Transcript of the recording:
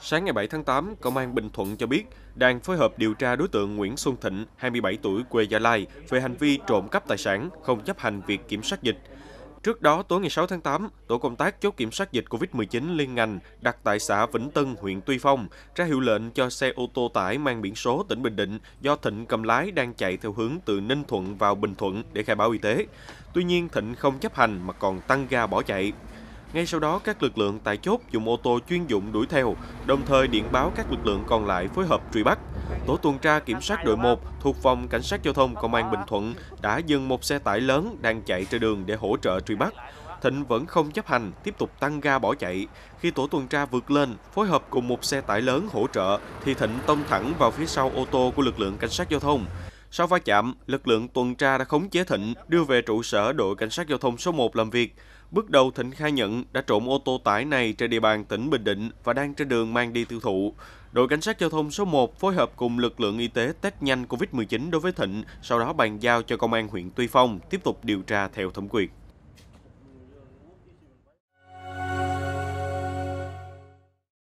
Sáng ngày 7 tháng 8, Công an Bình Thuận cho biết đang phối hợp điều tra đối tượng Nguyễn Xuân Thịnh, 27 tuổi, quê Gia Lai, về hành vi trộm cắp tài sản, không chấp hành việc kiểm soát dịch. Trước đó, tối ngày 6 tháng 8, tổ công tác chốt kiểm soát dịch COVID-19 liên ngành đặt tại xã Vĩnh Tân, huyện Tuy Phong, ra hiệu lệnh cho xe ô tô tải mang biển số tỉnh Bình Định do Thịnh cầm lái đang chạy theo hướng từ Ninh Thuận vào Bình Thuận để khai báo y tế. Tuy nhiên, Thịnh không chấp hành mà còn tăng ga bỏ chạy. Ngay sau đó, các lực lượng tại chốt dùng ô tô chuyên dụng đuổi theo, đồng thời điện báo các lực lượng còn lại phối hợp truy bắt. Tổ tuần tra kiểm soát đội 1 thuộc phòng Cảnh sát Giao thông Công an Bình Thuận đã dừng một xe tải lớn đang chạy trên đường để hỗ trợ truy bắt. Thịnh vẫn không chấp hành, tiếp tục tăng ga bỏ chạy. Khi tổ tuần tra vượt lên, phối hợp cùng một xe tải lớn hỗ trợ, thì Thịnh tông thẳng vào phía sau ô tô của lực lượng cảnh sát giao thông. Sau va chạm, lực lượng tuần tra đã khống chế Thịnh đưa về trụ sở đội cảnh sát giao thông số 1 làm việc. Bước đầu Thịnh khai nhận đã trộm ô tô tải này trên địa bàn tỉnh Bình Định và đang trên đường mang đi tiêu thụ. Đội cảnh sát giao thông số 1 phối hợp cùng lực lượng y tế test nhanh COVID-19 đối với Thịnh, sau đó bàn giao cho công an huyện Tuy Phong tiếp tục điều tra theo thẩm quyền.